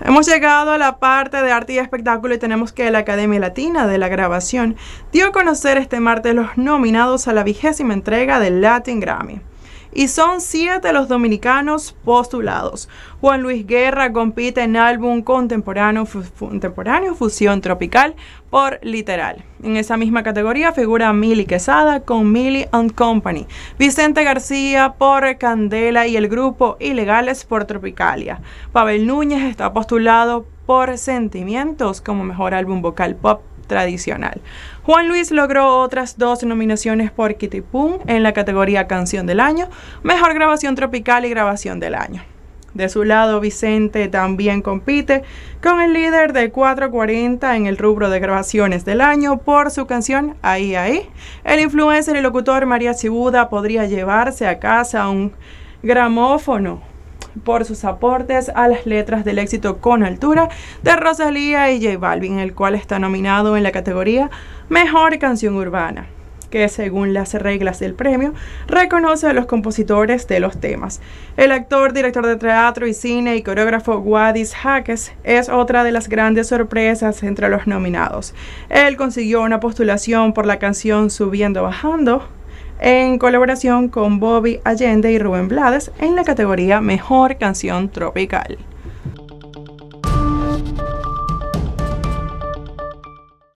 Hemos llegado a la parte de arte y espectáculo y tenemos que la Academia Latina de la Grabación dio a conocer este martes los nominados a la vigésima entrega del Latin Grammy y son siete los dominicanos postulados. Juan Luis Guerra compite en álbum contemporáneo, Fusión Tropical por Literal. En esa misma categoría figura Mili Quesada con Mili and Company, Vicente García por Candela y el grupo Ilegales por Tropicalia. Pavel Núñez está postulado por Sentimientos como mejor álbum vocal pop tradicional. Juan Luis logró otras dos nominaciones por Kitty en la categoría Canción del Año, Mejor Grabación Tropical y Grabación del Año. De su lado, Vicente también compite con el líder de 440 en el rubro de grabaciones del año por su canción Ahí Ahí. El influencer y locutor María Cibuda podría llevarse a casa un gramófono por sus aportes a las letras del éxito con altura de Rosalía y J Balvin, el cual está nominado en la categoría Mejor Canción Urbana que según las reglas del premio reconoce a los compositores de los temas. El actor, director de teatro y cine y coreógrafo Wadis Hackes es otra de las grandes sorpresas entre los nominados. Él consiguió una postulación por la canción Subiendo Bajando en colaboración con Bobby Allende y Rubén Blades en la categoría Mejor Canción Tropical.